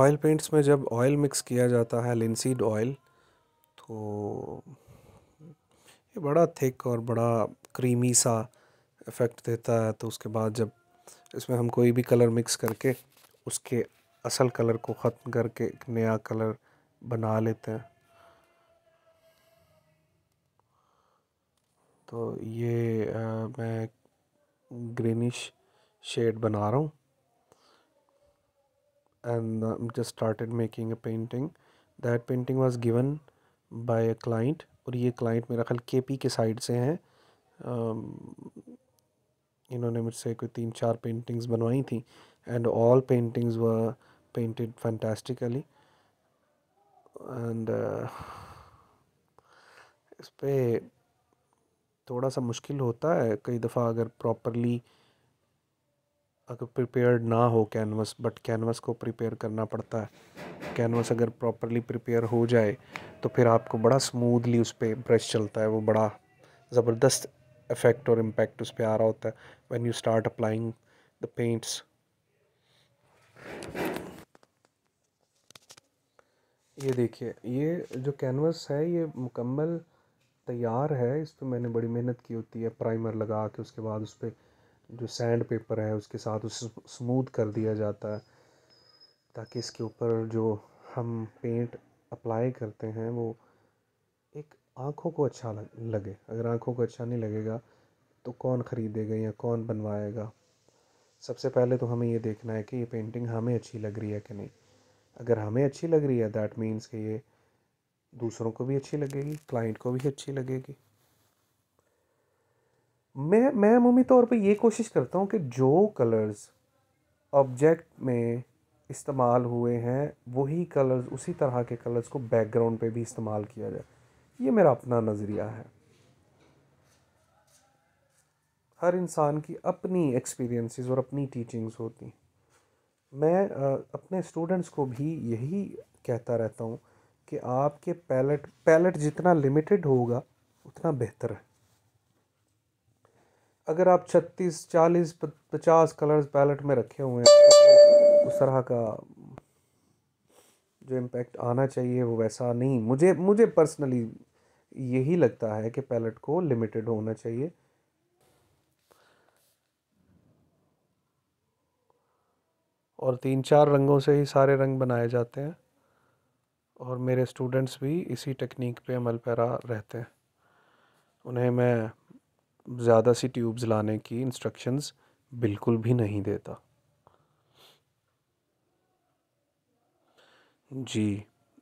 oil paints में जब oil mix किया जाता है लिनसीड ऑयल तो ये बड़ा थिक और बड़ा क्रीमी सा इफ़ेक्ट देता है तो उसके बाद जब इसमें हम कोई भी कलर मिक्स करके उसके असल कलर को ख़त्म करके एक नया कलर बना लेते हैं तो ये आ, मैं ग्रीनिश शेड बना रहा हूँ and um, just started making a painting that painting was given by a client और ये client मेरा ख्याल के पी के साइड से हैं um, इन्होंने मुझसे कोई तीन चार पेंटिंग्स बनवाई थी and all paintings were painted fantastically and इस पर थोड़ा सा मुश्किल होता है कई दफ़ा अगर प्रॉपरली अगर प्रिपेयर्ड ना हो कैनवस बट कैनवस को प्रिपेयर करना पड़ता है कैनवस अगर प्रॉपरली प्रिपेयर हो जाए तो फिर आपको बड़ा स्मूथली उस पर ब्रश चलता है वो बड़ा ज़बरदस्त इफ़ेक्ट और इम्पैक्ट उस पर आ रहा होता है when you start applying the paints ये देखिए ये जो कैनवस है ये मुकम्मल तैयार है इस पर मैंने बड़ी मेहनत की होती है प्राइमर लगा के उसके बाद उस पर जो सैंड पेपर है उसके साथ उसे स्मूथ कर दिया जाता है ताकि इसके ऊपर जो हम पेंट अप्लाई करते हैं वो एक आँखों को अच्छा लगे अगर आँखों को अच्छा नहीं लगेगा तो कौन ख़रीदेगा या कौन बनवाएगा सबसे पहले तो हमें ये देखना है कि ये पेंटिंग हमें अच्छी लग रही है कि नहीं अगर हमें अच्छी लग रही है दैट मीन्स कि ये दूसरों को भी अच्छी लगेगी क्लाइंट को भी अच्छी लगेगी मैं मैं अमूमी तौर पे ये कोशिश करता हूँ कि जो कलर्स ऑब्जेक्ट में इस्तेमाल हुए हैं वही कलर्स उसी तरह के कलर्स को बैकग्राउंड पे भी इस्तेमाल किया जाए ये मेरा अपना नज़रिया है हर इंसान की अपनी एक्सपीरियंसेस और अपनी टीचिंग्स होती मैं अपने स्टूडेंट्स को भी यही कहता रहता हूँ कि आपके पैलेट पैलेट जितना लिमिटेड होगा उतना बेहतर है अगर आप छत्तीस चालीस पचास कलर्स पैलेट में रखे हुए हैं तो उस तरह का जो इम्पैक्ट आना चाहिए वो वैसा नहीं मुझे मुझे पर्सनली यही लगता है कि पैलेट को लिमिटेड होना चाहिए और तीन चार रंगों से ही सारे रंग बनाए जाते हैं और मेरे स्टूडेंट्स भी इसी टेक्निक पे अमल पैरा रहते हैं उन्हें मैं ज़्यादा सी ट्यूब्स लाने की इंस्ट्रक्शंस बिल्कुल भी नहीं देता जी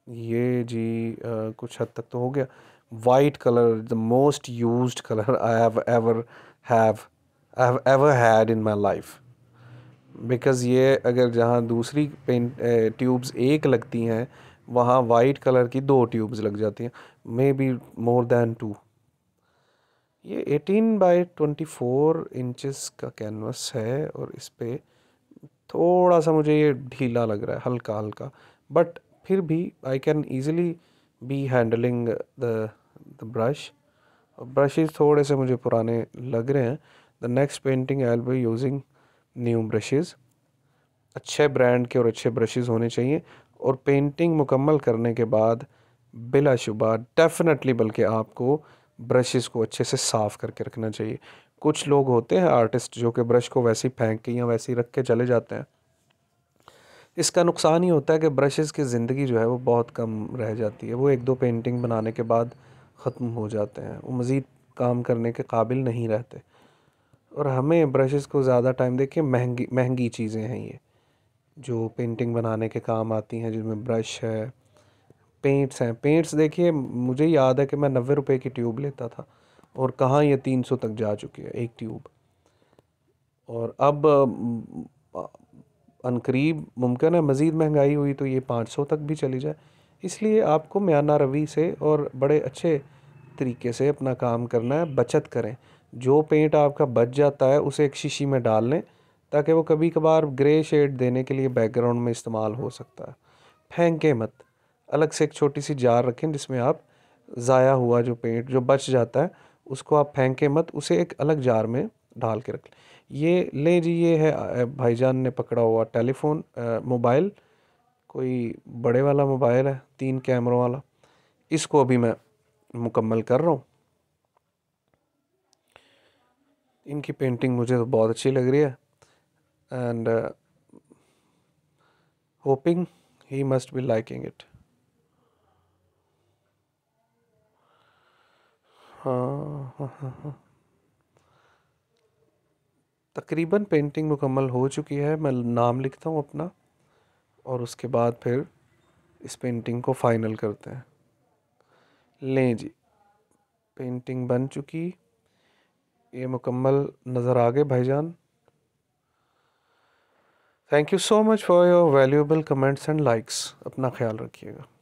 ये जी आ, कुछ हद तक तो हो गया white colour the most used colour I have ever have I have ever had in my life because ये अगर जहाँ दूसरी पेंट ट्यूब्स एक लगती हैं वहाँ वाइट कलर की दो ट्यूब्स लग जाती हैं may be more than two ये 18 बाय 24 इंचेस का कैनवस है और इस पर थोड़ा सा मुझे ये ढीला लग रहा है हल्का हल्का बट फिर भी I can easily be handling the the brush brushes थोड़े से मुझे पुराने लग रहे हैं the next painting I'll be using new brushes अच्छे ब्रांड के और अच्छे ब्रशेज़ होने चाहिए और पेंटिंग मुकम्मल करने के बाद बिलाशुबा डेफ़िनेटली बल्कि आपको ब्रशेस को अच्छे से साफ़ करके रखना चाहिए कुछ लोग होते हैं आर्टिस्ट जो कि ब्रश को वैसे ही फेंक के या वैसे ही रख के चले जाते हैं इसका नुकसान ही होता है कि ब्रशेज़ की ज़िंदगी जो है वो बहुत कम रह जाती है वो एक दो पेंटिंग बनाने के बाद ख़त्म हो जाते हैं वो मज़ीद काम करने के काबिल नहीं रहते और हमें ब्रशेस को ज़्यादा टाइम देखिए महंगी महंगी चीज़ें हैं ये जो पेंटिंग बनाने के काम आती हैं जिनमें ब्रश है पेंट्स हैं पेंट्स देखिए मुझे याद है कि मैं नब्बे रुपये की ट्यूब लेता था और कहाँ ये तीन सौ तक जा चुकी है एक ट्यूब और अब अनकरीब मुमकिन है मज़ीद महंगाई हुई तो ये पाँच सौ तक भी चली जाए इसलिए आपको म्याना रवि से और बड़े अच्छे तरीके से अपना काम करना है बचत करें जो पेंट आपका बच जाता है उसे एक शीशी में डाल लें ताकि वो कभी कभार ग्रे शेड देने के लिए बैकग्राउंड में इस्तेमाल हो सकता है फेंके मत अलग से एक छोटी सी जार रखें जिसमें आप ज़ाया हुआ जो पेंट जो बच जाता है उसको आप फेंकें मत उसे एक अलग जार में ढाल के रख लें ये ले जी ये है भाईजान ने पकड़ा हुआ टेलीफोन मोबाइल कोई बड़े वाला मोबाइल है तीन कैमरों वाला इसको अभी मैं मुकम्मल कर रहा हूँ इनकी पेंटिंग मुझे तो बहुत अच्छी लग रही है and hoping he must be liking it हाँ हाँ हाँ हाँ तकरीबन पेंटिंग मुकम्मल हो चुकी है मैं नाम लिखता हूँ अपना और उसके बाद फिर इस पेंटिंग को फाइनल करते हैं लें जी पेंटिंग बन चुकी ये मुकम्मल नज़र आ गए भाईजान thank you so much for your valuable comments and likes अपना ख्याल रखिएगा